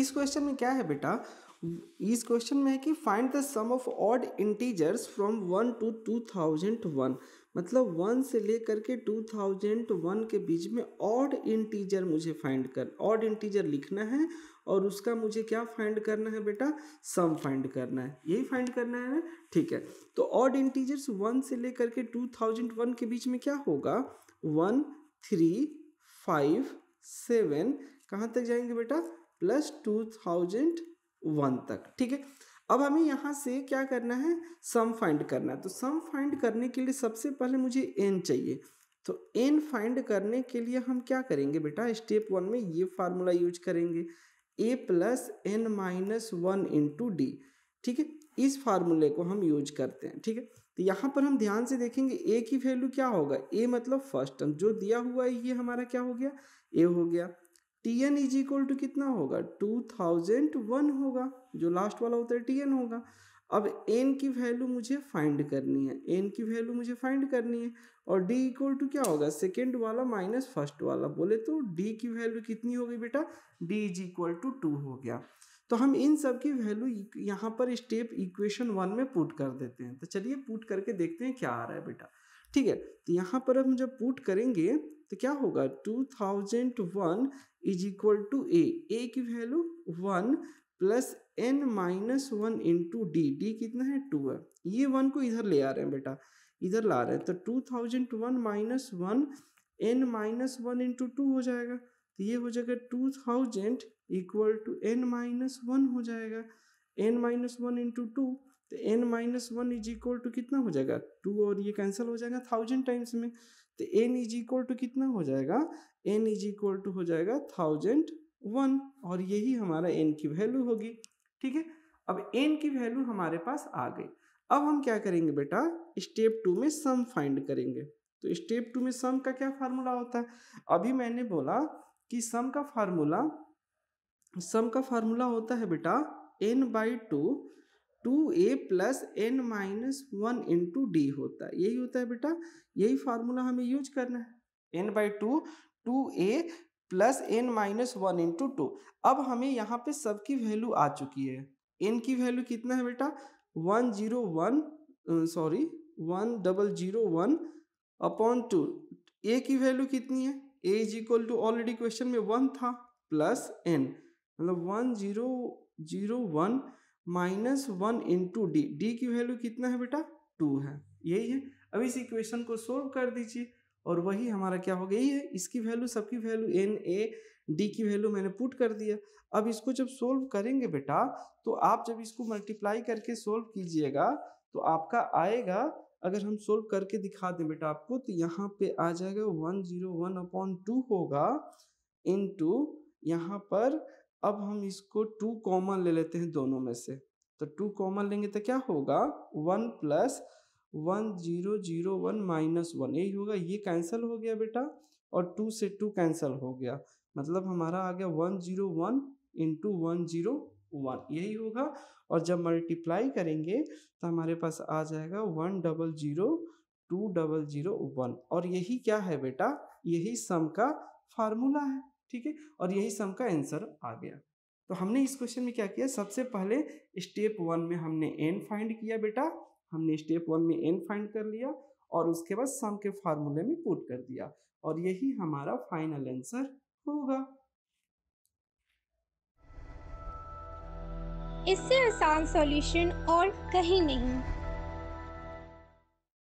इस क्वेश्चन में क्या है बेटा इस क्वेश्चन में है कि find the sum of odd integers from one to two thousand one मतलब वन से लेकर के टू थाउजेंड वन के बीच में ऑड इंटीजर मुझे फाइंड कर ऑड इंटीजर लिखना है और उसका मुझे क्या फाइंड करना है बेटा सम फाइंड करना है यही फाइंड करना है ना ठीक है तो ऑड इंटीजर्स वन से लेकर के टू थाउजेंड वन के बीच में क्या होगा वन थ्री फाइव सेवन कहाँ तक जाएंगे बेटा प्लस टू थाउजेंड वन तक ठीक है अब हमें यहाँ से क्या करना है सम फाइंड करना है तो सम फाइंड करने के लिए सबसे पहले मुझे एन चाहिए तो एन फाइंड करने के लिए हम क्या करेंगे बेटा स्टेप वन में ये फार्मूला यूज करेंगे A plus N minus one into D ठीक है इस फार्मूले को हम यूज करते हैं ठीक है तो यहाँ पर हम ध्यान से देखेंगे ए की वैल्यू क्या होगा ए मतलब फर्स्ट टर्म जो दिया हुआ है ये हमारा क्या हो गया ए हो गया T N is equal to कितना होगा टू थाउजेंड वन होगा जो लास्ट वाला होता है टी एन होगा अब एन की वैल्यू मुझे फाइंड करनी है एन की वैल्यू मुझे फाइंड करनी है और डी इक्वल टू क्या होगा सेकेंड वाला माइनस फर्स्ट वाला बोले तो डी की वैल्यू कितनी होगी बेटा D is equal to two हो गया तो हम इन सब की वैल्यू यहाँ पर स्टेप इक्वेशन वन में पुट कर देते हैं तो चलिए पुट करके देखते हैं क्या आ रहा है बेटा ठीक है तो यहाँ पर हम जब पुट करेंगे तो क्या होगा two thousand one is equal to A A की value one plus N minus one into D D कितना है टू है ये वन को इधर ले आ रहे हैं बेटा इधर ला रहे हैं तो two thousand one minus one n minus one into two हो जाएगा तो ये हो जाएगा two thousand equal to n minus one हो जाएगा n minus one into two तो n minus one is equal to कितना हो जाएगा टू और ये कैंसिल हो जाएगा थाउजेंड टाइम्स में तो एन इज इक्वल टू कितना हो जाएगा एन इज इक्वल टू हो जाएगा थाउजेंड वन और यही हमारा एन की वैल्यू होगी ठीक है अब एन की वैल्यू हमारे पास आ गई अब हम क्या करेंगे बेटा स्टेप टू में सम फाइंड करेंगे तो स्टेप टू में सम का क्या फार्मूला होता है अभी मैंने बोला कि सम का फार्मूला सम का फार्मूला होता है बेटा n by two two a plus N minus one into d होता है यही होता है बेटा यही फार्मूला हमें यूज करना है n by two two a plus N minus one into two अब हमें यहाँ पे सबकी वैल्यू आ चुकी है एन की वैल्यू कितना है बेटा one zero one sorry one double zero one upon two a की वैल्यू कितनी है a is equal to already question में वन था प्लस एन मतलब one zero zero one minus one into D d की वैल्यू कितना है बेटा टू है यही है अब इस इक्वेशन को सोल्व कर दीजिए और वही हमारा क्या हो गया यही है इसकी वैल्यू सबकी वैल्यू एन ए डी की वैल्यू मैंने पुट कर दिया अब इसको जब सोल्व करेंगे बेटा तो आप जब इसको मल्टीप्लाई करके सोल्व कीजिएगा तो आपका आएगा अगर हम सोल्व करके दिखा दें बेटा आपको तो यहाँ पे आ जाएगा one zero one upon two होगा इन टू यहाँ पर अब हम इसको टू कॉमन ले लेते हैं दोनों में से तो टू कॉमन लेंगे तो क्या होगा one plus one zero zero one minus one यही होगा ये कैंसिल हो गया बेटा और टू से टू कैंसिल हो गया मतलब हमारा आ गया one zero one into one zero one यही होगा और जब मल्टीप्लाई करेंगे तो हमारे पास आ जाएगा one double zero two double zero one और यही क्या है बेटा यही सम का फार्मूला है ठीक है और यही सम का आंसर आ गया तो हमने इस क्वेश्चन में क्या किया सबसे पहले स्टेप वन में हमने एन फाइंड किया बेटा हमने स्टेप वन में एन फाइंड कर लिया और उसके बाद सम के फार्मूले में पुट कर दिया और यही हमारा फाइनल आंसर होगा इससे आसान सॉल्यूशन और कहीं नहीं